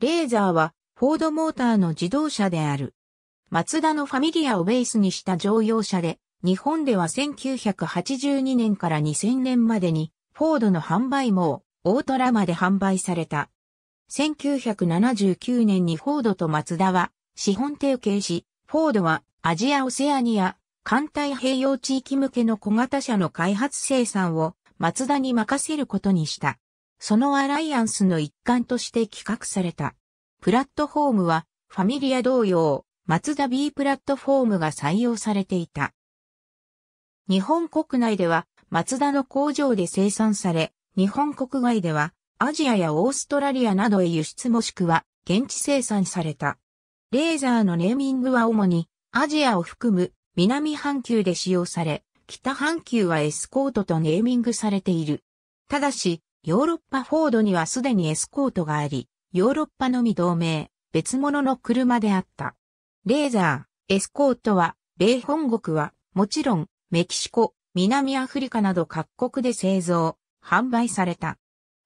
レーザーはフォードモーターの自動車である。マツダのファミリアをベースにした乗用車で、日本では1982年から2000年までに、フォードの販売網、オートラまで販売された。1979年にフォードとマツダは資本提携し、フォードはアジア・オセアニア、艦隊平洋地域向けの小型車の開発生産をマツダに任せることにした。そのアライアンスの一環として企画された。プラットフォームは、ファミリア同様、マツダ B プラットフォームが採用されていた。日本国内では、マツダの工場で生産され、日本国外では、アジアやオーストラリアなどへ輸出もしくは、現地生産された。レーザーのネーミングは主に、アジアを含む南半球で使用され、北半球はエスコートとネーミングされている。ただし、ヨーロッパフォードにはすでにエスコートがあり、ヨーロッパのみ同盟、別物の車であった。レーザー、エスコートは、米本国は、もちろん、メキシコ、南アフリカなど各国で製造、販売された。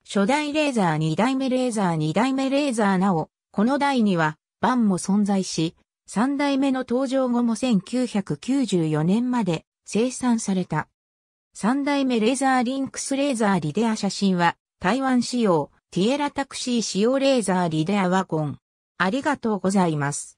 初代レーザー2代目レーザー2代目レーザーなお、この代には、バンも存在し、3代目の登場後も1994年まで生産された。三代目レーザーリンクスレーザーリデア写真は、台湾仕様、ティエラタクシー仕様レーザーリデアワゴン。ありがとうございます。